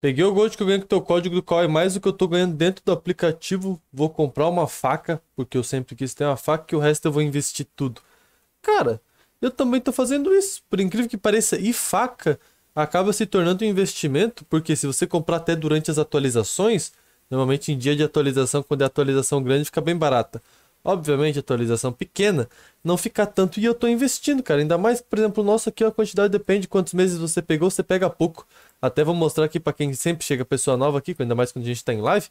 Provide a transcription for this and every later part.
Peguei o gold que eu ganho com teu código do Call e mais do que eu tô ganhando dentro do aplicativo. Vou comprar uma faca, porque eu sempre quis ter uma faca e o resto eu vou investir tudo. Cara, eu também tô fazendo isso. Por incrível que pareça, e faca acaba se tornando um investimento, porque se você comprar até durante as atualizações, normalmente em dia de atualização, quando é atualização grande, fica bem barata. Obviamente, atualização pequena não fica tanto e eu tô investindo, cara. Ainda mais, por exemplo, o nosso aqui, a quantidade depende de quantos meses você pegou, você pega pouco. Até vou mostrar aqui para quem sempre chega pessoa nova aqui, ainda mais quando a gente está em live.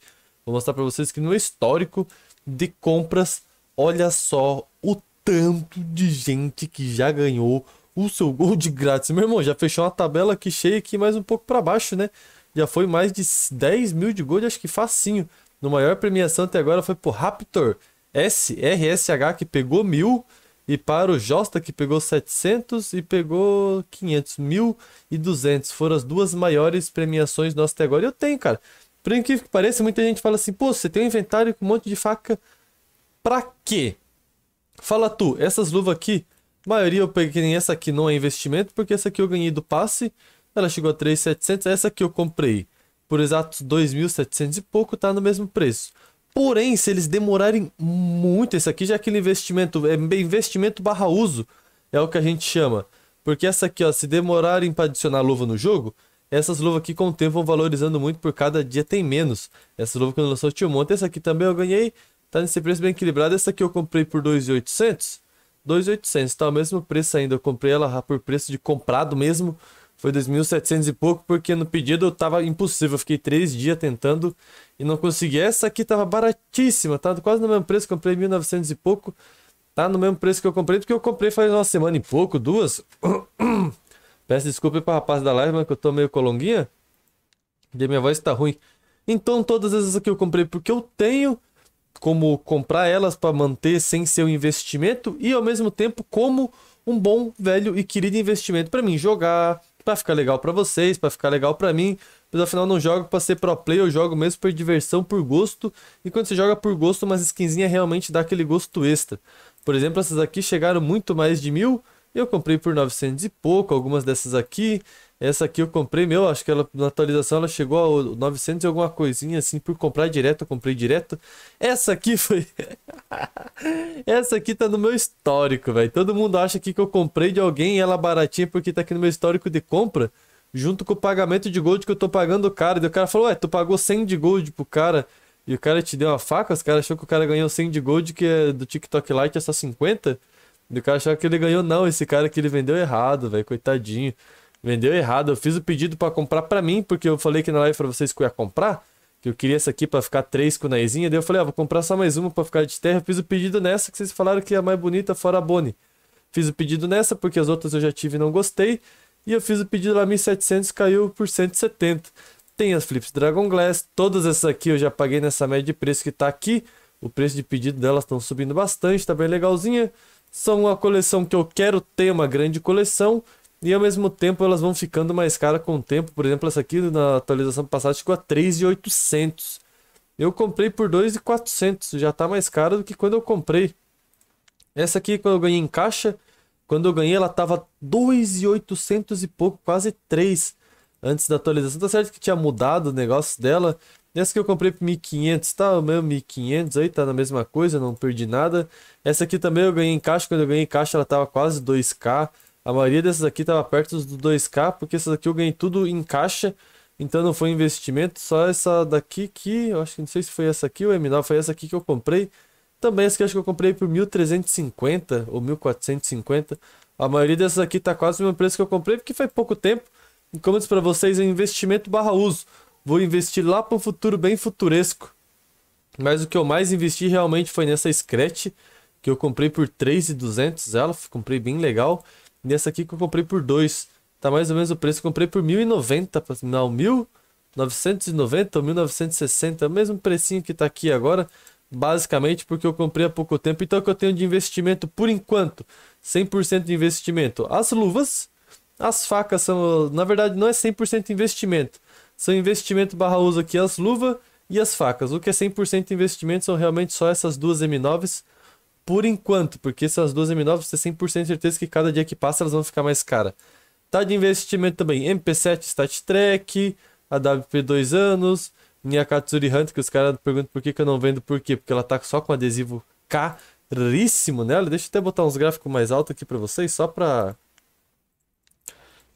Vou mostrar para vocês que no histórico de compras, olha só o tanto de gente que já ganhou o seu gol de grátis. Meu irmão, já fechou uma tabela aqui cheia aqui mais um pouco para baixo, né? Já foi mais de 10 mil de gol, acho que facinho. No maior premiação até agora foi pro Raptor SRSH, que pegou mil. E para o Josta, que pegou 700 e pegou 500 mil e 200. Foram as duas maiores premiações nossas até agora. E eu tenho, cara. Por incrível que pareça, muita gente fala assim, pô, você tem um inventário com um monte de faca. Pra quê? Fala tu, essas luvas aqui, maioria eu peguei, essa aqui não é investimento, porque essa aqui eu ganhei do passe, ela chegou a 3.700, essa aqui eu comprei por exatos 2.700 e pouco, tá no mesmo preço. Porém, se eles demorarem muito, esse aqui já é aquele investimento, é investimento barra uso, é o que a gente chama. Porque essa aqui, ó, se demorarem para adicionar luva no jogo, essas luvas aqui com o tempo vão valorizando muito, por cada dia tem menos. Essa luva que eu lançou tinha um monte, essa aqui também eu ganhei, tá nesse preço bem equilibrado. Essa aqui eu comprei por 2.800, 2.800, tá o mesmo preço ainda, eu comprei ela por preço de comprado mesmo, foi 2.700 e pouco, porque no pedido eu tava impossível, eu fiquei três dias tentando e não consegui. Essa aqui tava baratíssima, tá quase no mesmo preço, comprei 1900 e pouco. Tá no mesmo preço que eu comprei, porque eu comprei faz uma semana e pouco, duas. Peço desculpa para rapaz da live, mas que eu tô meio colonguinha. E minha voz tá ruim. Então todas essas aqui eu comprei porque eu tenho como comprar elas para manter sem seu investimento e ao mesmo tempo como um bom, velho e querido investimento para mim jogar, para ficar legal para vocês, para ficar legal para mim, mas afinal não jogo pra ser pro play eu jogo mesmo por diversão, por gosto. E quando você joga por gosto, umas skinzinhas realmente dá aquele gosto extra. Por exemplo, essas aqui chegaram muito mais de mil. Eu comprei por 900 e pouco, algumas dessas aqui. Essa aqui eu comprei, meu, acho que ela, na atualização ela chegou a 900 e alguma coisinha, assim, por comprar direto, eu comprei direto. Essa aqui foi... Essa aqui tá no meu histórico, velho. Todo mundo acha aqui que eu comprei de alguém ela é baratinha porque tá aqui no meu histórico de compra junto com o pagamento de gold que eu tô pagando o cara. E o cara falou, ué, tu pagou 100 de gold pro cara e o cara te deu uma faca, os caras achou que o cara ganhou 100 de gold, que é do TikTok Lite, é só 50. E o cara achou que ele ganhou, não, esse cara que ele vendeu errado, velho, coitadinho. Vendeu errado, eu fiz o pedido para comprar para mim, porque eu falei que na live pra vocês que eu ia comprar, que eu queria essa aqui para ficar três com naizinha, daí eu falei, ah, vou comprar só mais uma para ficar de terra, eu fiz o pedido nessa, que vocês falaram que é a mais bonita, fora a Bonnie. Fiz o pedido nessa, porque as outras eu já tive e não gostei. E eu fiz o pedido lá 1700, caiu por 170. Tem as Flips Dragon Glass, todas essas aqui eu já paguei nessa média de preço que tá aqui. O preço de pedido delas estão subindo bastante, tá bem legalzinha. São uma coleção que eu quero ter uma grande coleção. E ao mesmo tempo elas vão ficando mais caras com o tempo. Por exemplo, essa aqui na atualização passada ficou a 3,800. Eu comprei por 2,400, já tá mais caro do que quando eu comprei. Essa aqui quando eu ganhei em caixa quando eu ganhei, ela tava 2,800 e pouco, quase 3 antes da atualização. Tá certo que tinha mudado o negócio dela. Essa que eu comprei por 1.500, tá o mesmo 1.500 aí, tá na mesma coisa, não perdi nada. Essa aqui também eu ganhei em caixa, quando eu ganhei em caixa ela tava quase 2k. A maioria dessas aqui tava perto dos 2k, porque essas aqui eu ganhei tudo em caixa. Então não foi investimento, só essa daqui que, eu acho que não sei se foi essa aqui ou M9, foi essa aqui que eu comprei. Também esse aqui acho que eu comprei por 1.350 ou 1.450. A maioria dessas aqui tá quase o mesmo preço que eu comprei, porque faz pouco tempo. E como eu disse para vocês, é investimento barra uso. Vou investir lá para um futuro bem futuresco. Mas o que eu mais investi realmente foi nessa Scratch, que eu comprei por 3.200 ela, comprei bem legal. E essa aqui que eu comprei por 2, tá mais ou menos o preço, eu comprei por 1.090, não, 1.990 ou 1.960, é o mesmo precinho que tá aqui agora basicamente porque eu comprei há pouco tempo, então é que eu tenho de investimento por enquanto, 100% de investimento. As luvas, as facas são, na verdade não é 100% investimento, são investimento barra uso aqui as luvas e as facas. O que é 100% investimento são realmente só essas duas M9s por enquanto, porque essas duas M9s você tem 100% certeza que cada dia que passa elas vão ficar mais cara. Tá de investimento também MP7 Stat trek AWP 2 anos, em Akatsuri Hunt, que os caras perguntam por que, que eu não vendo, por quê? Porque ela tá só com adesivo caríssimo nela. Deixa eu até botar uns gráficos mais altos aqui pra vocês, só pra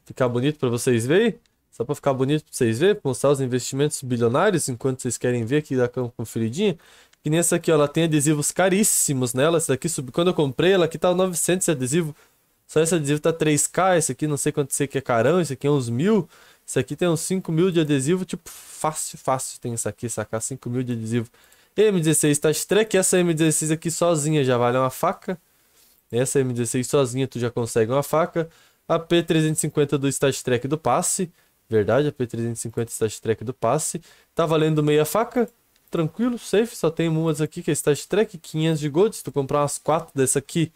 ficar bonito pra vocês verem. Só pra ficar bonito pra vocês verem, pra mostrar os investimentos bilionários, enquanto vocês querem ver aqui, dá uma conferidinha. Que nem essa aqui, ó, ela tem adesivos caríssimos nela. Essa aqui quando eu comprei, ela aqui tava 900 esse adesivo. Só esse adesivo tá 3K, esse aqui não sei quanto sei que é carão, esse aqui é uns mil. Isso aqui tem uns 5 mil de adesivo, tipo, fácil, fácil tem isso aqui, sacar 5 mil de adesivo. M16 tá estranho essa M16 aqui sozinha já vale uma faca. Essa M16 sozinha tu já consegue uma faca. A P350 do Stat do passe. Verdade, a P350 Stat do passe. Tá valendo meia faca. Tranquilo, safe. Só tem umas aqui que é Stat 500 de gold. Se tu comprar umas 4 dessa aqui,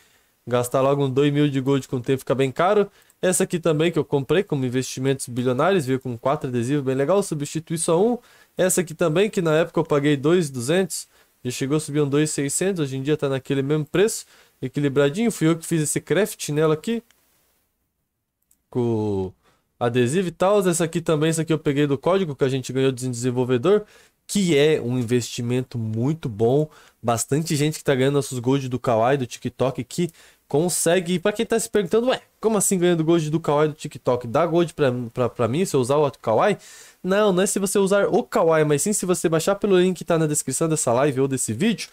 Gastar logo um 2 mil de gold com o tempo fica bem caro. Essa aqui também que eu comprei como investimentos bilionários, veio com quatro adesivos, bem legal, substitui só um. Essa aqui também, que na época eu paguei 2,200, e chegou a subir um 2,600, hoje em dia tá naquele mesmo preço, equilibradinho. Fui eu que fiz esse craft nela aqui, com adesivo e tal. Essa aqui também, essa aqui eu peguei do código que a gente ganhou de desenvolvedor, que é um investimento muito bom. Bastante gente que tá ganhando nossos gold do Kawaii, do TikTok, que consegue. para quem tá se perguntando, ué, como assim ganhando gold do Kawaii do TikTok? Dá gold pra, pra, pra mim se eu usar o Kawaii? Não, não é se você usar o Kawaii, mas sim se você baixar pelo link que tá na descrição dessa live ou desse vídeo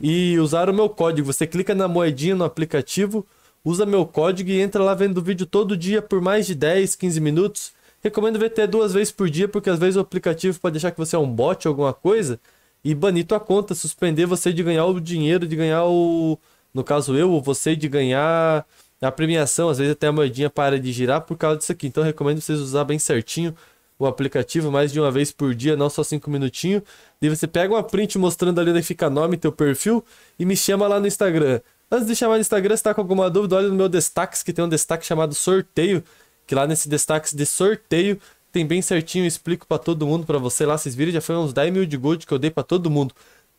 e usar o meu código. Você clica na moedinha no aplicativo, usa meu código e entra lá vendo o vídeo todo dia por mais de 10, 15 minutos. Recomendo ver até duas vezes por dia, porque às vezes o aplicativo pode deixar que você é um bot ou alguma coisa e banir tua conta, suspender você de ganhar o dinheiro, de ganhar o, no caso eu ou você, de ganhar a premiação. Às vezes até a moedinha para de girar por causa disso aqui. Então recomendo vocês usar bem certinho o aplicativo mais de uma vez por dia, não só cinco minutinhos. Daí você pega uma print mostrando ali onde fica nome, teu perfil e me chama lá no Instagram. Antes de chamar no Instagram, se tá com alguma dúvida, olha no meu destaques, que tem um destaque chamado sorteio, que lá nesse destaque de sorteio tem bem certinho, explico para todo mundo, para você lá, vocês viram, já foi uns 10 mil de gold que eu dei para todo mundo.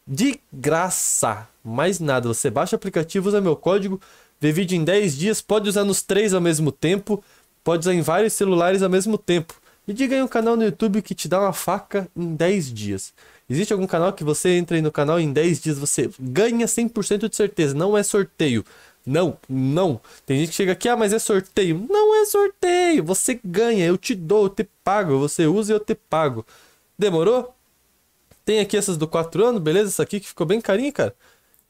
De graça! Mais nada, você baixa aplicativo, usa meu código, vê vídeo em 10 dias, pode usar nos três ao mesmo tempo, pode usar em vários celulares ao mesmo tempo. E diga aí um canal no YouTube que te dá uma faca em 10 dias. Existe algum canal que você entra aí no canal e em 10 dias você ganha 100% de certeza, não é sorteio. Não, não. Tem gente que chega aqui, ah, mas é sorteio. Não é sorteio, você ganha, eu te dou, eu te pago, você usa e eu te pago. Demorou? Tem aqui essas do 4 anos, beleza? Essa aqui que ficou bem carinha, cara.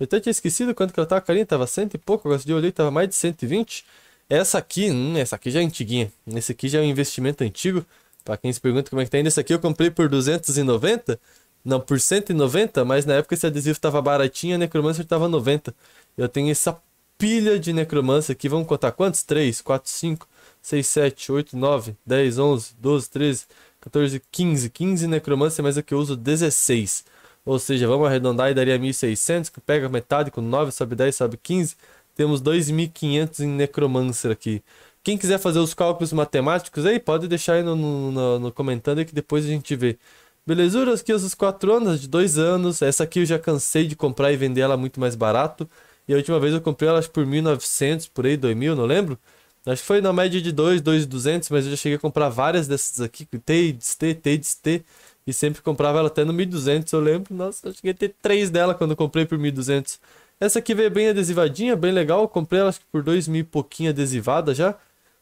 Eu até tinha esquecido quanto que ela tava carinha, tava cento e pouco, agora eu olhei, tava mais de 120. Essa aqui, hum, essa aqui já é antiguinha. Esse aqui já é um investimento antigo. Para quem se pergunta como é que tá indo, esse aqui eu comprei por 290, não, por 190, mas na época esse adesivo tava baratinho, a Necromancer tava 90. Eu tenho essa pilha de Necromancer aqui, vamos contar quantos? 3, 4, 5, 6, 7, 8, 9, 10, 11, 12, 13, 14, 15. 15 Necromancer, mas aqui é eu uso 16. Ou seja, vamos arredondar e daria 1.600, que pega metade, com 9 sobe 10, sobe 15. Temos 2.500 em Necromancer aqui. Quem quiser fazer os cálculos matemáticos aí, pode deixar aí no, no, no, no comentando aí que depois a gente vê. Belezura, aqui os 4 anos, de 2 anos. Essa aqui eu já cansei de comprar e vender ela muito mais barato. E a última vez eu comprei ela por 1.900, por aí, 2.000, não lembro. Acho que foi na média de 2, 2.200, mas eu já cheguei a comprar várias dessas aqui. Tei, T, tei, T. E sempre comprava ela até no 1200, eu lembro. Nossa, eu cheguei a ter três dela quando comprei por 1200. Essa aqui veio bem adesivadinha, bem legal. Eu comprei ela acho que por 2000 e pouquinho adesivada já.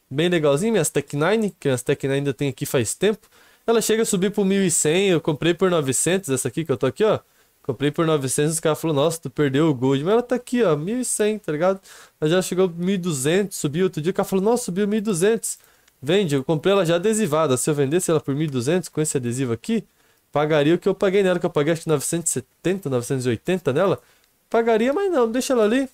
Bem legalzinha, minhas Tech 9, que as Tech 9 ainda tem aqui faz tempo. Ela chega a subir por 1100, eu comprei por 900, essa aqui que eu tô aqui, ó. Comprei por 900, o cara falou, nossa, tu perdeu o gold. Mas ela tá aqui, ó, 1100, tá ligado? Ela já chegou 1200, subiu outro dia, o cara falou, nossa, subiu 1200. Vende, eu comprei ela já adesivada. Se eu vendesse ela por 1.200 com esse adesivo aqui, pagaria o que eu paguei nela, que eu paguei acho que 970, 980 nela. Pagaria, mas não, deixa ela ali.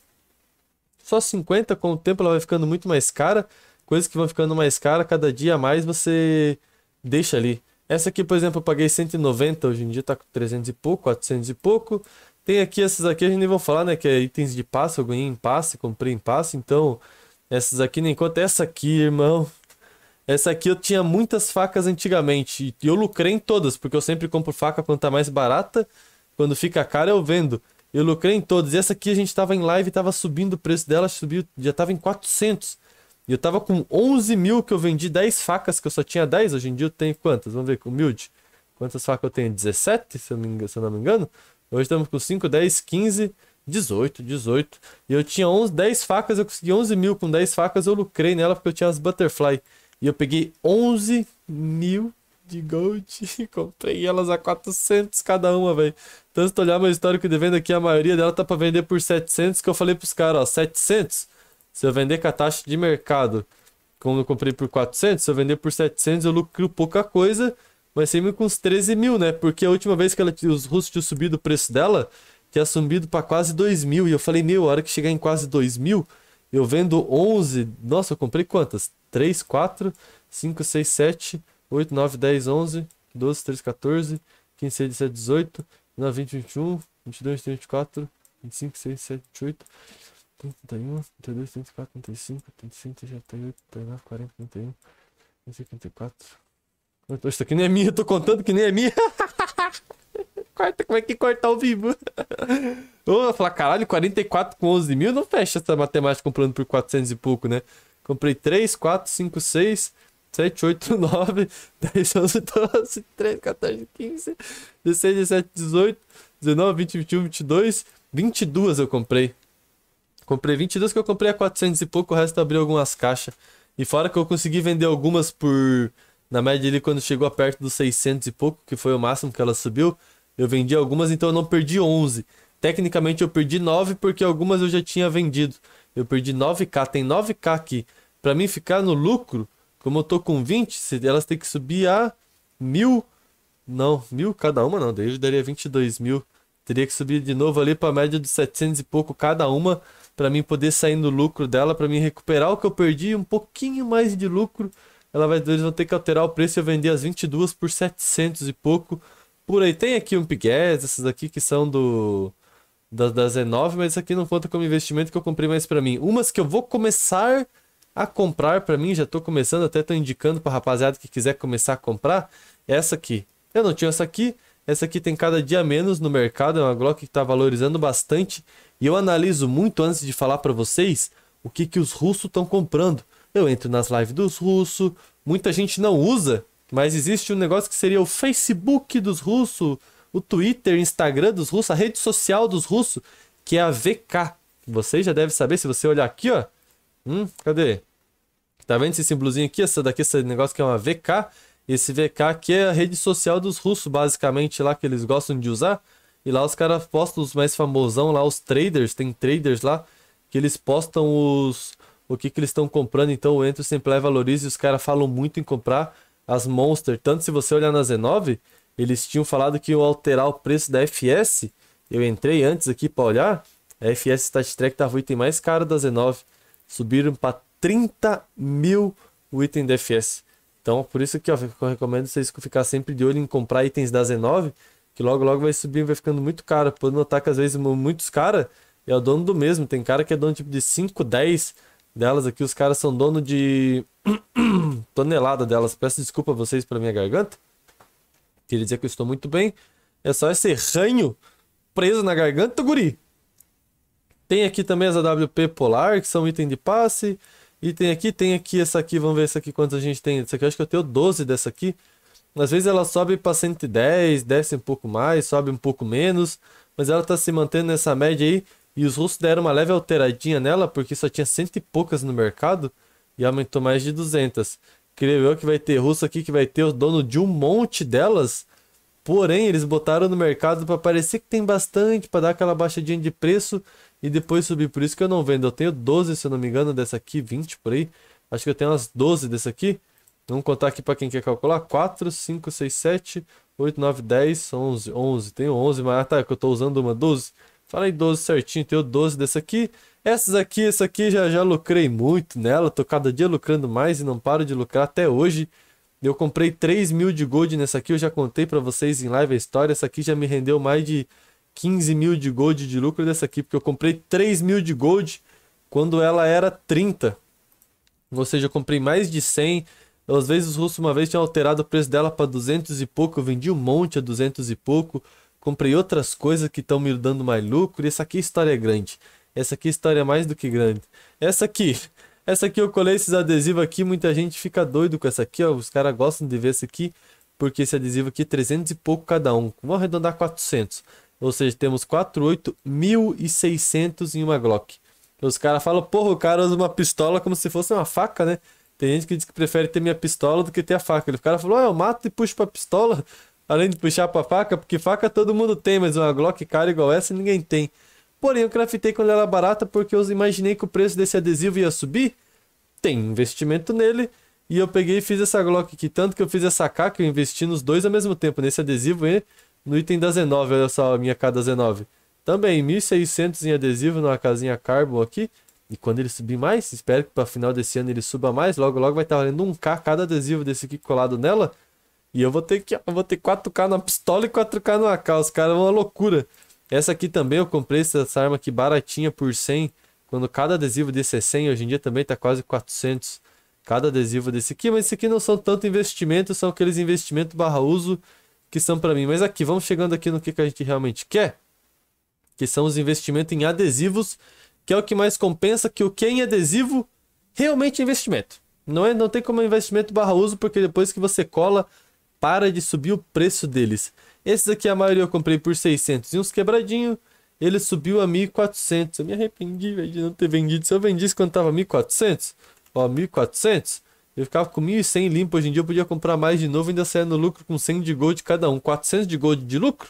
Só 50, com o tempo ela vai ficando muito mais cara. Coisas que vão ficando mais cara, cada dia mais você deixa ali. Essa aqui, por exemplo, eu paguei 190, hoje em dia tá com 300 e pouco, 400 e pouco. Tem aqui essas aqui, a gente nem vai falar, né, que é itens de passe, eu ganhei em passe, comprei em passe, então essas aqui nem conta. Essa aqui, irmão, essa aqui eu tinha muitas facas antigamente. E eu lucrei em todas, porque eu sempre compro faca quando tá mais barata. Quando fica cara, eu vendo. Eu lucrei em todas. E essa aqui a gente tava em live, tava subindo o preço dela, subiu, já tava em 400. E eu tava com 11 mil que eu vendi 10 facas, que eu só tinha 10. Hoje em dia eu tenho quantas? Vamos ver, humilde. Quantas facas eu tenho? 17, se eu, me engano, se eu não me engano. Hoje estamos com 5, 10, 15, 18, 18. E eu tinha 11, 10 facas, eu consegui 11 mil com 10 facas, eu lucrei nela porque eu tinha as butterfly. E eu peguei 11 mil de gold e comprei elas a 400 cada uma, velho. Então se tu olhar meu histórico de venda aqui, a maioria dela tá pra vender por 700, que eu falei pros caras, ó, 700. Se eu vender com a taxa de mercado, como eu comprei por 400, se eu vender por 700 eu lucro pouca coisa, mas sempre com uns 13 mil, né? Porque a última vez que ela, os russos tinham subido o preço dela, tinha subido para quase 2 mil. E eu falei, meu, a hora que chegar em quase 2 mil, eu vendo 11, nossa, eu comprei quantas? 3, 4, 5, 6, 7, 8, 9, 10, 11, 12, 13, 14, 15, 16, 17, 18, 19, 20, 21, 22, 24, 25, 6, 7, 8, 31, 32, 34, 35, 36, 37, 38, 39, 40, 41, 54. Isso aqui nem é minha, eu tô contando que nem é minha. Corta, como é que corta ao vivo? eu vou falar, caralho, 44 com 11 mil não fecha essa matemática comprando por 400 e pouco, né? Comprei 3, 4, 5, 6, 7, 8, 9, 10, 11, 12, 13, 14, 15, 16, 17, 18, 19, 20, 21, 22. 22 eu comprei. Comprei 22 que eu comprei a 400 e pouco, o resto abriu algumas caixas. E fora que eu consegui vender algumas por. Na média, ali, quando chegou perto dos 600 e pouco, que foi o máximo que ela subiu, eu vendi algumas, então eu não perdi 11. Tecnicamente eu perdi 9 porque algumas eu já tinha vendido eu perdi 9k, tem 9k aqui. Para mim ficar no lucro, como eu tô com 20, elas têm que subir a mil. Não, mil cada uma não, daí eu daria 22 mil. Teria que subir de novo ali para a média de 700 e pouco cada uma para mim poder sair no lucro dela, para mim recuperar o que eu perdi, um pouquinho mais de lucro. Ela vai, eles vão ter que alterar o preço e eu vender as 22 por 700 e pouco. Por aí tem aqui um Piguez, esses aqui que são do das, 19, 9, mas isso aqui não conta como investimento que eu comprei mais para mim. Umas que eu vou começar a comprar para mim, já tô começando, até tô indicando para rapaziada que quiser começar a comprar, essa aqui. Eu não tinha essa aqui, essa aqui tem cada dia menos no mercado, é uma Glock que está valorizando bastante. E eu analiso muito antes de falar para vocês o que, que os russos estão comprando. Eu entro nas lives dos russos, muita gente não usa, mas existe um negócio que seria o Facebook dos russos, o Twitter, Instagram dos russos, a rede social dos russos, que é a VK. Você já deve saber se você olhar aqui, ó. Hum, cadê? Tá vendo esse símbolozinho aqui? Essa daqui, esse negócio que é uma VK. Esse VK aqui é a rede social dos russos, basicamente, lá que eles gostam de usar. E lá os caras postam os mais famosão lá, os traders, tem traders lá, que eles postam os o que, que eles estão comprando. Então entra o Simplé valorize e os caras falam muito em comprar as Monster. Tanto se você olhar na Z9, eles tinham falado que iam alterar o preço da FS. Eu entrei antes aqui para olhar. A FS Stat Trek tava o item mais caro da Z9. Subiram para 30 mil o item da FS. Então, por isso que ó, eu recomendo vocês ficar sempre de olho em comprar itens da Z9, que logo logo vai subindo, vai ficando muito caro. Pode notar que às vezes muitos caras é o dono do mesmo. Tem cara que é dono tipo de 5, 10 delas aqui. Os caras são dono de tonelada delas. Peço desculpa a vocês para minha garganta. Queria dizer que eu estou muito bem. É só esse ranho preso na garganta, guri. Tem aqui também as AWP Polar, que são item de passe. E tem aqui, tem aqui essa aqui, vamos ver essa aqui quantas a gente tem. Essa aqui, acho que eu tenho 12 dessa aqui. Às vezes ela sobe para 110, desce um pouco mais, sobe um pouco menos. Mas ela tá se mantendo nessa média aí. E os russos deram uma leve alteradinha nela, porque só tinha cento e poucas no mercado. E aumentou mais de 200 ver o que vai ter russo aqui que vai ter o dono de um monte delas. Porém, eles botaram no mercado para parecer que tem bastante, para dar aquela baixadinha de preço e depois subir. Por isso que eu não vendo. Eu tenho 12, se eu não me engano, dessa aqui, 20 por aí. Acho que eu tenho umas 12 dessa aqui. Vamos contar aqui para quem quer calcular. 4, 5, 6, 7, 8, 9, 10, 11, 11. Tenho 11, mas ah, tá, é que eu estou usando uma 12. Falei 12 certinho, tenho 12 dessa aqui. Essas aqui, essa aqui já, já lucrei muito nela. Tô cada dia lucrando mais e não paro de lucrar até hoje. Eu comprei 3 mil de gold nessa aqui. Eu já contei para vocês em live a história. Essa aqui já me rendeu mais de 15 mil de gold de lucro dessa aqui. Porque eu comprei 3 mil de gold quando ela era 30. Ou seja, eu comprei mais de 100. Às vezes os russos uma vez tinham alterado o preço dela para 200 e pouco. Eu vendi um monte a 200 e pouco. Comprei outras coisas que estão me dando mais lucro. E essa aqui a história é grande. Essa aqui é história mais do que grande. Essa aqui. Essa aqui eu colei esses adesivos aqui. Muita gente fica doido com essa aqui, ó. Os caras gostam de ver essa aqui. Porque esse adesivo aqui é 300 e pouco cada um. Vamos arredondar 400. Ou seja, temos 48, em uma Glock. Os caras falam, porra, o cara usa uma pistola como se fosse uma faca, né? Tem gente que diz que prefere ter minha pistola do que ter a faca. O cara falou, ah, eu mato e puxo pra pistola, além de puxar pra faca, porque faca todo mundo tem, mas uma Glock cara igual essa ninguém tem. Porém, eu craftei quando ela era barata porque eu imaginei que o preço desse adesivo ia subir. Tem investimento nele. E eu peguei e fiz essa Glock aqui. Tanto que eu fiz essa K, que eu investi nos dois ao mesmo tempo. Nesse adesivo e no item da Z9. Olha só a minha K19. Também 1.600 em adesivo numa casinha Carbon aqui. E quando ele subir mais, espero que para final desse ano ele suba mais. Logo, logo vai estar tá valendo 1K cada adesivo desse aqui colado nela. E eu vou ter que, eu vou ter 4K na pistola e 4K no AK. Os caras é uma loucura. Essa aqui também eu comprei essa arma aqui baratinha por 100. Quando cada adesivo desse é 100, hoje em dia também tá quase 400 cada adesivo desse aqui. Mas isso aqui não são tanto investimentos são aqueles investimento barra uso que são para mim. Mas aqui, vamos chegando aqui no que, que a gente realmente quer. Que são os investimentos em adesivos, que é o que mais compensa que o que é em adesivo realmente é investimento. Não, é, não tem como investimento barra uso, porque depois que você cola, para de subir o preço deles. Esses aqui, a maioria eu comprei por 600 e uns quebradinho. Ele subiu a 1.400. Eu me arrependi, de não ter vendido. Se eu vendisse quando tava 1.400, ó, 1.400, eu ficava com 1.100 limpo. Hoje em dia eu podia comprar mais de novo e ainda saia no lucro com 100 de gold cada um. 400 de gold de lucro?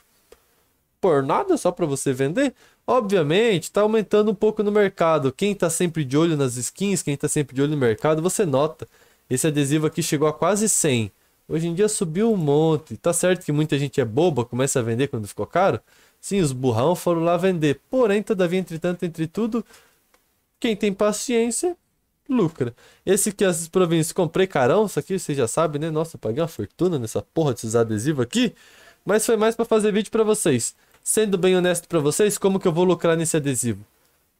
Por nada, só para você vender? Obviamente, tá aumentando um pouco no mercado. Quem tá sempre de olho nas skins, quem tá sempre de olho no mercado, você nota. Esse adesivo aqui chegou a quase 100. Hoje em dia subiu um monte. Tá certo que muita gente é boba, começa a vender quando ficou caro. Sim, os burrão foram lá vender. Porém, todavia, entretanto, entre tudo, quem tem paciência lucra. Esse que as províncias comprei carão, isso aqui vocês já sabem, né? Nossa, paguei uma fortuna nessa porra desses adesivos aqui. Mas foi mais para fazer vídeo para vocês. Sendo bem honesto para vocês, como que eu vou lucrar nesse adesivo?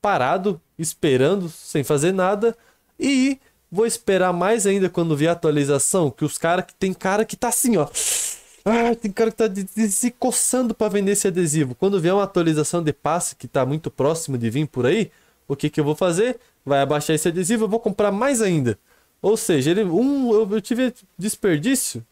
Parado, esperando, sem fazer nada e Vou esperar mais ainda quando vier a atualização, que os caras que tem cara que tá assim, ó. Ah, tem cara que tá de, de, se coçando para vender esse adesivo. Quando vier uma atualização de passe que tá muito próximo de vir por aí, o que que eu vou fazer? Vai abaixar esse adesivo, eu vou comprar mais ainda. Ou seja, ele, um, eu, eu tive desperdício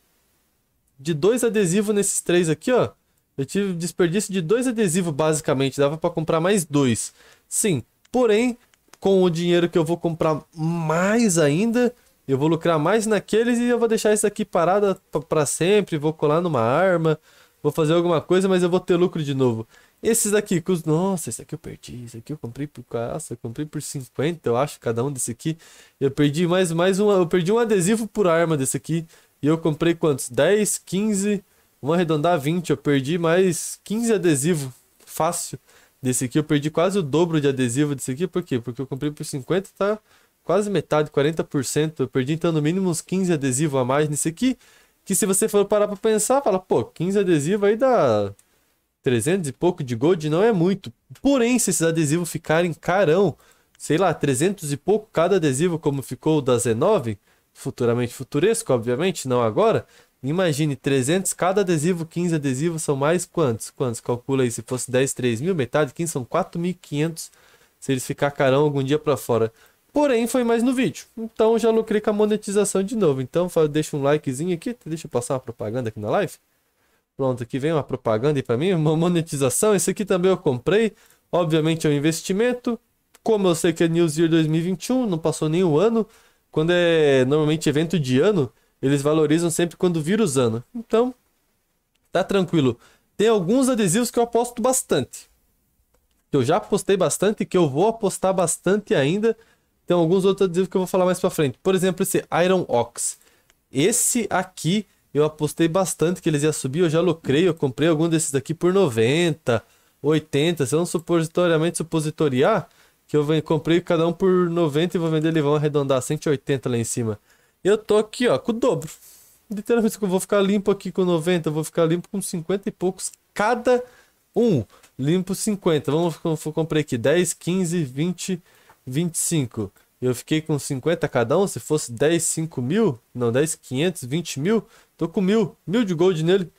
de dois adesivos nesses três aqui, ó. Eu tive desperdício de dois adesivos basicamente, dava para comprar mais dois. Sim, porém, com o dinheiro que eu vou comprar mais ainda, eu vou lucrar mais naqueles e eu vou deixar isso aqui parado para sempre, vou colar numa arma, vou fazer alguma coisa, mas eu vou ter lucro de novo. Esses aqui os nossa, esse aqui eu perdi, esse aqui eu comprei por caça, eu comprei por 50, eu acho, cada um desse aqui. Eu perdi mais, mais um, eu perdi um adesivo por arma desse aqui. E eu comprei quantos? 10, 15, vamos arredondar 20, eu perdi mais 15 adesivo, fácil desse aqui. Eu perdi quase o dobro de adesivo desse aqui. Por quê? Porque eu comprei por 50, tá quase metade, 40%. Eu perdi então no mínimo uns 15 adesivos a mais nesse aqui. Que se você for parar pra pensar, fala, pô, 15 adesivos aí dá 300 e pouco de gold, não é muito. Porém, se esses adesivos ficarem carão, sei lá, 300 e pouco cada adesivo, como ficou o da Z9, futuramente futuresco, obviamente, não agora. Imagine, 300 cada adesivo, 15 adesivos, são mais quantos? Quantos? Calcula aí, se fosse 10, 3 mil, metade, 15, são 4.500 se eles ficar carão algum dia para fora. Porém, foi mais no vídeo. Então, já lucrei com a monetização de novo. Então, deixa um likezinho aqui, deixa eu passar uma propaganda aqui na live. Pronto, aqui vem uma propaganda aí para mim, uma monetização. Esse aqui também eu comprei. Obviamente é um investimento. Como eu sei que é News Year 2021, não passou nenhum ano. Quando é normalmente evento de ano, eles valorizam sempre quando vira usando. Então, tá tranquilo. Tem alguns adesivos que eu aposto bastante. Que eu já apostei bastante e que eu vou apostar bastante ainda. Tem alguns outros adesivos que eu vou falar mais pra frente. Por exemplo, esse Iron Ox. Esse aqui eu apostei bastante que eles iam subir. Eu já lucrei, eu comprei algum desses aqui por 90, 80. Se eu não supositoriamente supositoriar, que eu comprei cada um por 90 e vou vender, eles vão arredondar 180 lá em cima. Eu tô aqui, ó, com o dobro. Literalmente, eu vou ficar limpo aqui com 90, vou ficar limpo com 50 e poucos cada um. Limpo 50. Vamos, eu comprei aqui 10, 15, 20, 25. Eu fiquei com 50 cada um. Se fosse 10, 5 mil, não, 10, 500, 20 mil, tô com mil, mil de gold nele.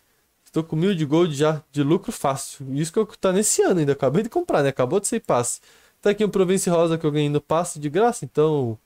Tô com mil de gold já, de lucro fácil. Isso que é eu tá nesse ano ainda. Acabei de comprar, né? Acabou de ser passe. Tá aqui um Province Rosa que eu ganhei no passe de graça, então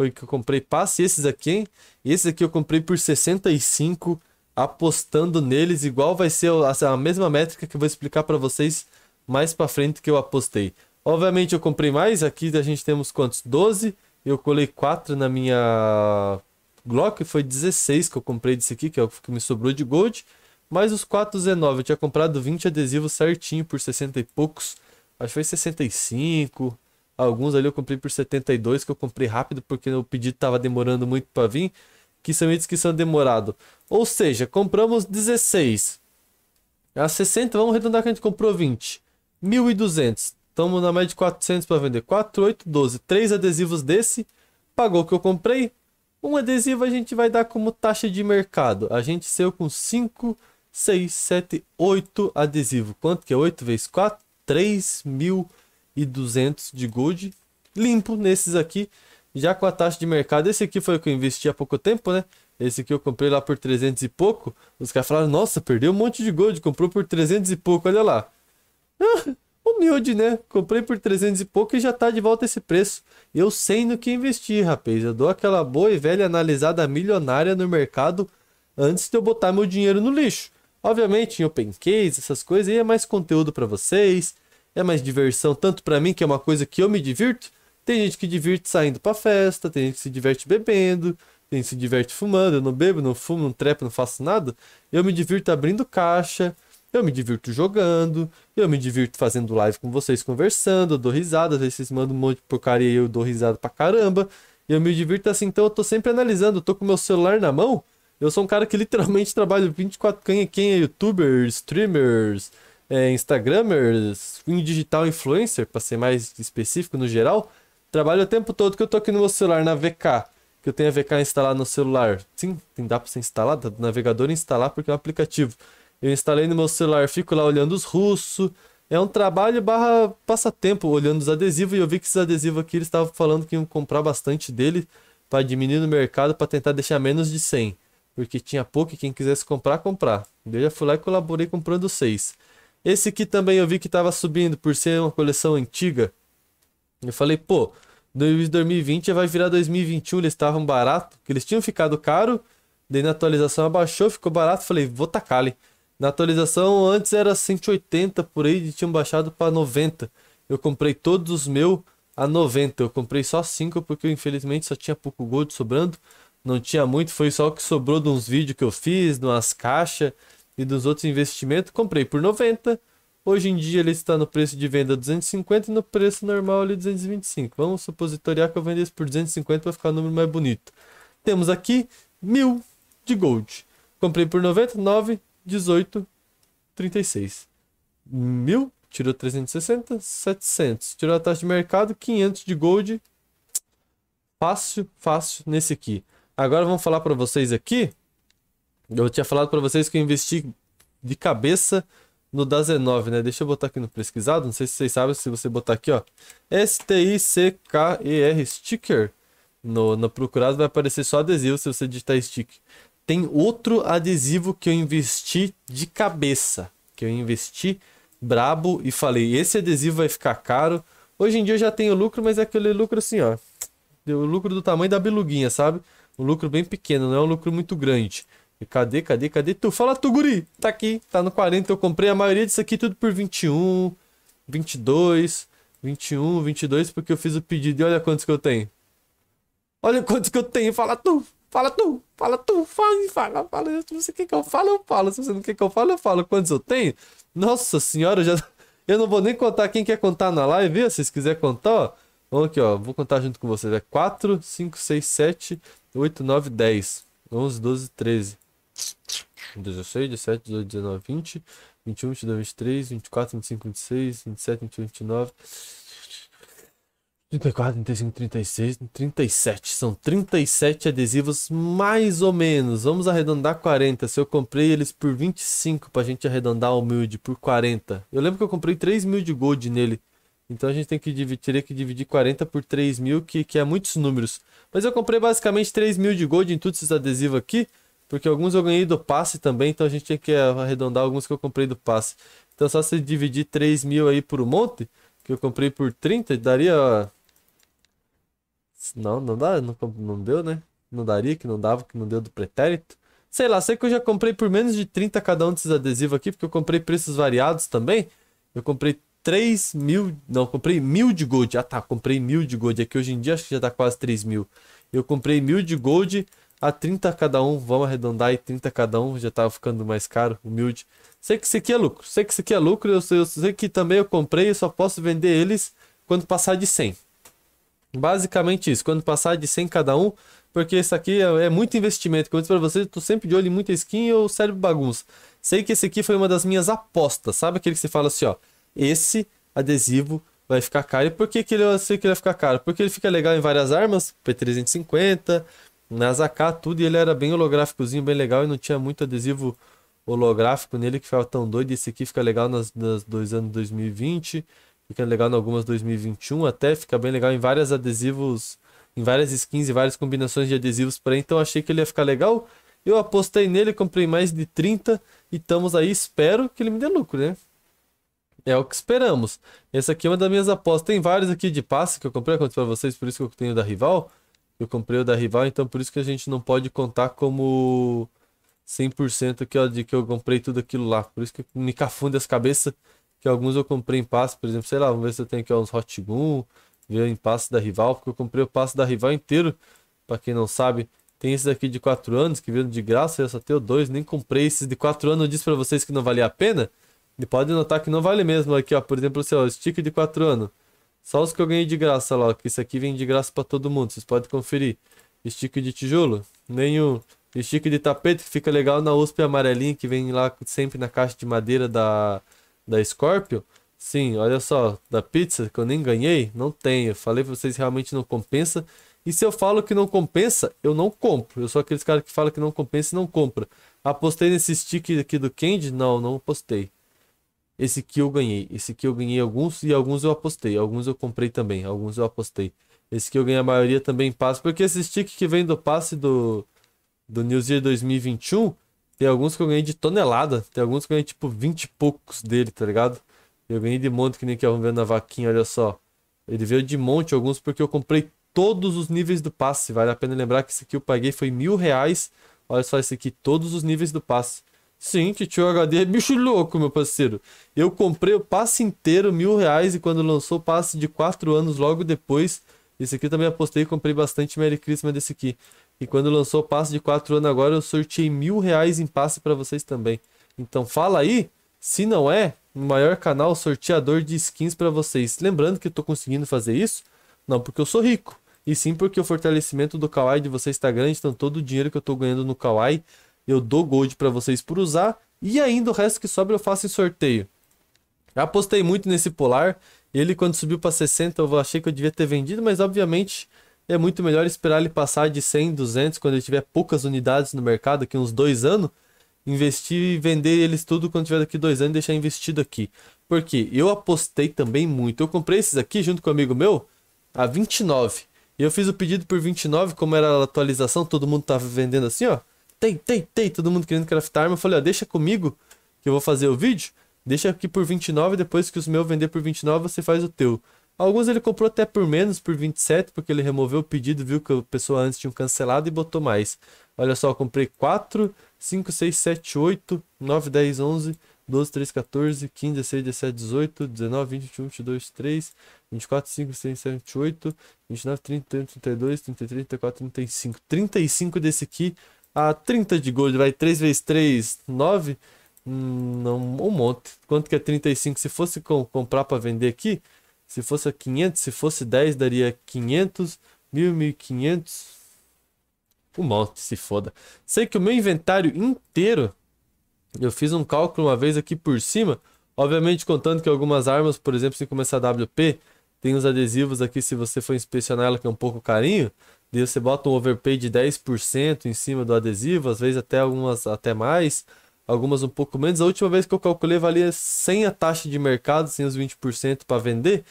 foi que eu comprei passe. Esses aqui, Esses aqui eu comprei por 65, apostando neles, igual vai ser a, a mesma métrica que eu vou explicar para vocês mais para frente que eu apostei. Obviamente eu comprei mais, aqui a gente temos quantos? 12. Eu colei 4 na minha Glock, foi 16 que eu comprei desse aqui, que é o que me sobrou de gold. Mais os 4 19, eu tinha comprado 20 adesivos certinho por 60 e poucos. Acho que foi 65. Alguns ali eu comprei por 72, que eu comprei rápido porque o pedido estava demorando muito para vir. Que são itens que são demorados. Ou seja, compramos 16. A 60, vamos arredondar que a gente comprou 20. 1.200. Estamos na média de 400 para vender. 4, 8, 12. 3 adesivos desse. Pagou o que eu comprei. Um adesivo a gente vai dar como taxa de mercado. A gente saiu com 5, 6, 7, 8 adesivos. Quanto que é 8 vezes 4? 3.000 mil e 200 de gold limpo nesses aqui, já com a taxa de mercado. Esse aqui foi o que eu investi há pouco tempo, né? Esse aqui eu comprei lá por 300 e pouco. Os caras falaram: "Nossa, perdeu um monte de gold, comprou por 300 e pouco, olha lá". Ah, humilde, né? Comprei por 300 e pouco e já tá de volta esse preço. Eu sei no que investir, rapaz. Eu dou aquela boa e velha analisada milionária no mercado antes de eu botar meu dinheiro no lixo. Obviamente, em open case, essas coisas aí é mais conteúdo para vocês é mais diversão, tanto para mim, que é uma coisa que eu me divirto. Tem gente que divirte saindo pra festa, tem gente que se diverte bebendo, tem gente que se diverte fumando. Eu não bebo, não fumo, não trepo, não faço nada. Eu me divirto abrindo caixa, eu me divirto jogando, eu me divirto fazendo live com vocês, conversando, eu dou risada, às vezes vocês mandam um monte de porcaria e eu dou risada pra caramba. Eu me divirto assim, então eu tô sempre analisando, eu tô com meu celular na mão. Eu sou um cara que literalmente trabalha 24 quem é youtuber, streamers, é, Instagramers, em digital influencer, para ser mais específico no geral, trabalho o tempo todo que eu tô aqui no meu celular na VK, que eu tenho a VK instalada no celular. Sim, dá para ser instalada, do navegador instalar porque é um aplicativo. Eu instalei no meu celular, fico lá olhando os russos. É um trabalho barra passatempo, olhando os adesivos, e eu vi que esses adesivos aqui eles estavam falando que iam comprar bastante dele para diminuir no mercado para tentar deixar menos de 100. Porque tinha pouco e quem quisesse comprar, comprar. Eu já fui lá e colaborei comprando 6. Esse aqui também eu vi que tava subindo por ser uma coleção antiga. Eu falei, pô, 2020 vai virar 2021, eles estavam barato, que eles tinham ficado caro. Daí na atualização abaixou, ficou barato, falei, vou tacar ali. Na atualização antes era 180 por aí, e tinham baixado para 90. Eu comprei todos os meus a 90. Eu comprei só 5 porque eu, infelizmente só tinha pouco gold sobrando. Não tinha muito, foi só o que sobrou de uns vídeos que eu fiz, de umas caixas e dos outros investimentos, comprei por 90. Hoje em dia ele está no preço de venda 250 e no preço normal ali 225. Vamos supositoriar que eu vendesse por 250 para ficar o um número mais bonito. Temos aqui 1000 de gold. Comprei por 99, 18, 36. 1000 tirou 360, 700. Tirou a taxa de mercado, 500 de gold. Fácil, fácil nesse aqui. Agora vamos falar para vocês aqui eu tinha falado para vocês que eu investi de cabeça no 19, né? Deixa eu botar aqui no pesquisado, não sei se vocês sabem, se você botar aqui, ó, S-T-I-C-K-E-R, sticker, no, no procurado vai aparecer só adesivo se você digitar stick. Tem outro adesivo que eu investi de cabeça, que eu investi brabo e falei, esse adesivo vai ficar caro. Hoje em dia eu já tenho lucro, mas é aquele lucro assim, ó, o lucro do tamanho da beluguinha, sabe? Um lucro bem pequeno, não é um lucro muito grande cadê, cadê, cadê? Tu fala tu, guri. Tá aqui, tá no 40. Eu comprei a maioria disso aqui tudo por 21, 22, 21, 22, porque eu fiz o pedido. E olha quantos que eu tenho. Olha quantos que eu tenho. Fala tu, fala tu, fala tu, fala, fala, fala. Se você quer que eu fale, eu falo. Se você não quer que eu fale, eu falo. Quantos eu tenho? Nossa senhora, eu já... Eu não vou nem contar quem quer contar na live, se vocês quiserem contar, ó. Vamos aqui, ó. Vou contar junto com vocês. É 4, 5, 6, 7, 8, 9, 10, 11, 12, 13. 16, 17, 18, 19, 20, 21, 22, 23, 24, 25, 26, 27, 28, 29, 34, 35, 36, 37. São 37 adesivos, mais ou menos. Vamos arredondar 40. Se eu comprei eles por 25, pra gente arredondar o humilde, por 40. Eu lembro que eu comprei 3 mil de gold nele. Então a gente tem que dividir, teria que dividir 40 por 3 mil, que, que é muitos números. Mas eu comprei basicamente 3 mil de gold em todos esses adesivos aqui. Porque alguns eu ganhei do passe também, então a gente tinha que arredondar alguns que eu comprei do passe. Então só se dividir 3 mil aí por um monte, que eu comprei por 30, daria. Não, não dá, não, não deu, né? Não daria, que não dava, que não deu do pretérito. Sei lá, sei que eu já comprei por menos de 30 cada um desses adesivos aqui, porque eu comprei preços variados também. Eu comprei 3 mil. Não, comprei mil de gold. Ah tá, comprei mil de gold. Aqui hoje em dia acho que já tá quase 3 mil. Eu comprei mil de gold a 30 cada um, vamos arredondar e 30 cada um, já tava ficando mais caro, humilde. Sei que isso aqui é lucro, sei que isso aqui é lucro, eu sei, eu sei que também eu comprei eu só posso vender eles quando passar de 100. Basicamente isso, quando passar de 100 cada um, porque isso aqui é, é muito investimento, como eu disse vocês, eu tô sempre de olho em muita skin e eu cérebro bagunça. Sei que esse aqui foi uma das minhas apostas, sabe aquele que você fala assim, ó, esse adesivo vai ficar caro. E por que, que ele, eu sei que ele vai ficar caro? Porque ele fica legal em várias armas, P350, nas AK, tudo, e ele era bem holográficozinho, bem legal, e não tinha muito adesivo holográfico nele, que ficava tão doido. Esse aqui fica legal nas, nas dois anos 2020, fica legal em algumas 2021, até fica bem legal em vários adesivos, em várias skins e várias combinações de adesivos para Então achei que ele ia ficar legal. Eu apostei nele, comprei mais de 30 e estamos aí, espero que ele me dê lucro, né? É o que esperamos. Essa aqui é uma das minhas apostas. Tem vários aqui de passe que eu comprei, eu conto para vocês, por isso que eu tenho da rival. Eu comprei o da rival, então por isso que a gente não pode contar como 100% que, ó, de que eu comprei tudo aquilo lá. Por isso que me cafunde as cabeças, que alguns eu comprei em passe, por exemplo, sei lá, vamos ver se eu tenho aqui uns Hot Boom, ver em passe da rival, porque eu comprei o passe da rival inteiro, para quem não sabe. Tem esse daqui de 4 anos que veio de graça, eu só tenho dois, nem comprei esses de 4 anos, eu disse para vocês que não valia a pena. E pode notar que não vale mesmo aqui, ó, por exemplo, assim, o stick de 4 anos. Só os que eu ganhei de graça lá, que isso aqui vem de graça para todo mundo, vocês podem conferir. Stick de tijolo? Nenhum. Stick de tapete que fica legal na USP amarelinha que vem lá sempre na caixa de madeira da, da Scorpio. Sim, olha só, da pizza que eu nem ganhei, não tenho. Falei pra vocês realmente não compensa. E se eu falo que não compensa, eu não compro. Eu sou aqueles caras que falam que não compensa e não compra. Apostei nesse stick aqui do Candy? Não, não apostei. Esse aqui eu ganhei. Esse aqui eu ganhei alguns e alguns eu apostei. Alguns eu comprei também. Alguns eu apostei. Esse aqui eu ganhei a maioria também em passe. Porque esse stick que vem do passe do, do New Year 2021, tem alguns que eu ganhei de tonelada. Tem alguns que eu ganhei tipo 20 e poucos dele, tá ligado? Eu ganhei de monte, que nem que eu é ver na vaquinha, olha só. Ele veio de monte alguns porque eu comprei todos os níveis do passe. Vale a pena lembrar que esse aqui eu paguei foi mil reais. Olha só esse aqui, todos os níveis do passe. Sim, Titio HD é bicho louco, meu parceiro. Eu comprei o passe inteiro, mil reais, e quando lançou o passe de quatro anos logo depois. Esse aqui eu também apostei, comprei bastante Merry Christmas desse aqui. E quando lançou o passe de quatro anos agora, eu sorteei mil reais em passe para vocês também. Então fala aí, se não é, o maior canal sorteador de skins para vocês. Lembrando que eu tô conseguindo fazer isso, não porque eu sou rico, e sim porque o fortalecimento do Kawaii de vocês está grande, então todo o dinheiro que eu tô ganhando no Kawaii eu dou gold para vocês por usar. E ainda o resto que sobra eu faço em sorteio. Eu apostei muito nesse polar. Ele quando subiu para 60 eu achei que eu devia ter vendido, mas obviamente é muito melhor esperar ele passar de 100, 200 quando ele tiver poucas unidades no mercado, aqui uns dois anos. Investir e vender eles tudo quando tiver daqui dois anos e deixar investido aqui. Porque eu apostei também muito. Eu comprei esses aqui junto com um amigo meu a 29. E eu fiz o pedido por 29, como era a atualização, todo mundo tava vendendo assim, ó tem, tem, tem, todo mundo querendo craftar arma. Eu falei, ó, deixa comigo que eu vou fazer o vídeo. Deixa aqui por 29, depois que os meus vender por 29, você faz o teu. Alguns ele comprou até por menos, por 27, porque ele removeu o pedido, viu que a pessoa antes tinha cancelado e botou mais. Olha só, comprei 4, 5, 6, 7, 8, 9, 10, 11, 12, 13, 14, 15, 16, 17, 18, 19, 20, 21, 22, 3, 24, 5, 6, 7, 8, 29, 30, 31, 32, 33, 34, 35. 35 desse aqui a 30 de gold, vai 3 vezes 3, 9. Não, um monte. Quanto que é 35? Se fosse com, comprar para vender aqui, se fosse a 500, se fosse 10, daria 500, 1000, 1500. Um monte, se foda. Sei que o meu inventário inteiro, eu fiz um cálculo uma vez aqui por cima. Obviamente, contando que algumas armas, por exemplo, se começar a WP, tem os adesivos aqui se você for inspecionar ela, que é um pouco carinho. Você bota um overpay de 10% em cima do adesivo, às vezes até algumas até mais, algumas um pouco menos. A última vez que eu calculei valia sem a taxa de mercado, sem os 20% para vender,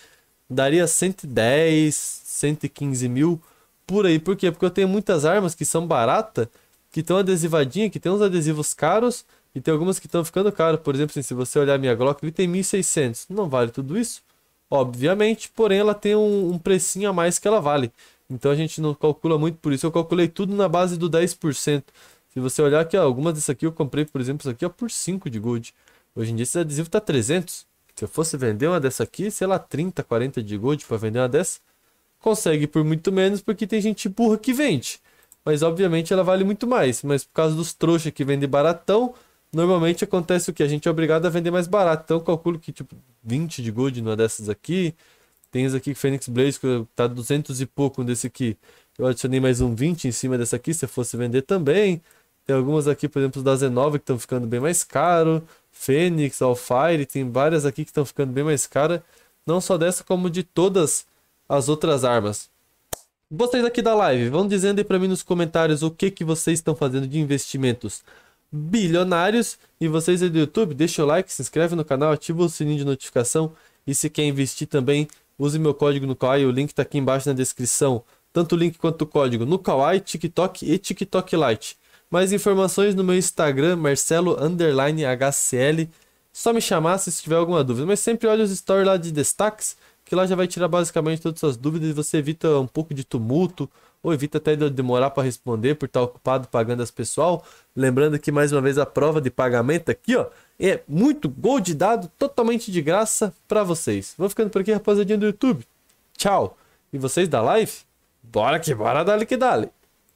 daria 110, 115 mil por aí. Por quê? Porque eu tenho muitas armas que são baratas, que estão adesivadinhas, que tem uns adesivos caros e tem algumas que estão ficando caras. Por exemplo, assim, se você olhar minha Glock, ele tem 1.600. Não vale tudo isso? Obviamente, porém ela tem um, um precinho a mais que ela vale. Então a gente não calcula muito por isso. Eu calculei tudo na base do 10%. Se você olhar aqui, ó, algumas dessas aqui eu comprei, por exemplo, isso aqui ó, por 5 de gold. Hoje em dia esse adesivo tá 300. Se eu fosse vender uma dessa aqui, sei lá, 30, 40 de gold para vender uma dessa, consegue por muito menos porque tem gente burra que vende. Mas obviamente ela vale muito mais. Mas por causa dos trouxas que vendem baratão, normalmente acontece o que? A gente é obrigado a vender mais barato. Então calculo que tipo 20 de gold numa dessas aqui, tem esse aqui, Phoenix Blaze que tá 200 e pouco desse aqui. Eu adicionei mais um 20 em cima dessa aqui, se eu fosse vender também. Tem algumas aqui, por exemplo, da 9 que estão ficando bem mais caro. Fênix, Alfire, tem várias aqui que estão ficando bem mais cara. Não só dessa, como de todas as outras armas. Vocês aqui da live, vão dizendo aí para mim nos comentários o que, que vocês estão fazendo de investimentos bilionários. E vocês aí do YouTube, deixa o like, se inscreve no canal, ativa o sininho de notificação. E se quer investir também, Use meu código no Kawaii, o link está aqui embaixo na descrição. Tanto o link quanto o código no Kawaii, TikTok e TikTok Lite. Mais informações no meu Instagram, marcelo_hcl. Só me chamar se tiver alguma dúvida. Mas sempre olhe os stories lá de destaques que lá já vai tirar basicamente todas as dúvidas e você evita um pouco de tumulto ou evita até demorar para responder por estar tá ocupado pagando as pessoal. Lembrando que mais uma vez a prova de pagamento aqui, ó, é muito gold dado totalmente de graça para vocês. Vou ficando por aqui, rapaziadinha do YouTube. Tchau. E vocês da live? Bora que bora, dali que dali.